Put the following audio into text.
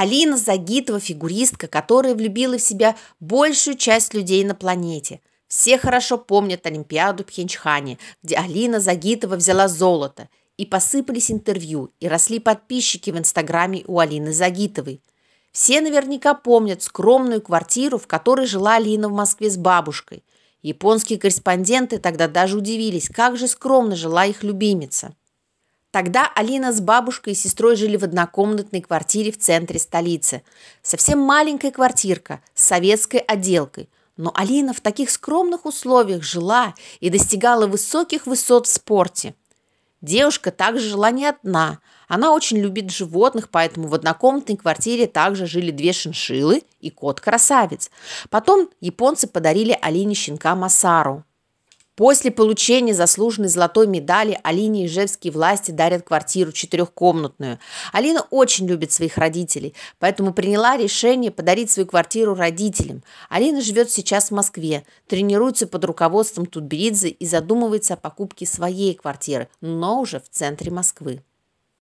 Алина Загитова – фигуристка, которая влюбила в себя большую часть людей на планете. Все хорошо помнят Олимпиаду Пхенчхане, где Алина Загитова взяла золото. И посыпались интервью, и росли подписчики в Инстаграме у Алины Загитовой. Все наверняка помнят скромную квартиру, в которой жила Алина в Москве с бабушкой. Японские корреспонденты тогда даже удивились, как же скромно жила их любимица. Тогда Алина с бабушкой и сестрой жили в однокомнатной квартире в центре столицы. Совсем маленькая квартирка с советской отделкой. Но Алина в таких скромных условиях жила и достигала высоких высот в спорте. Девушка также жила не одна. Она очень любит животных, поэтому в однокомнатной квартире также жили две шиншиллы и кот-красавец. Потом японцы подарили Алине щенка Масару. После получения заслуженной золотой медали Алине ижевские власти дарят квартиру четырехкомнатную. Алина очень любит своих родителей, поэтому приняла решение подарить свою квартиру родителям. Алина живет сейчас в Москве, тренируется под руководством Тутберидзе и задумывается о покупке своей квартиры, но уже в центре Москвы.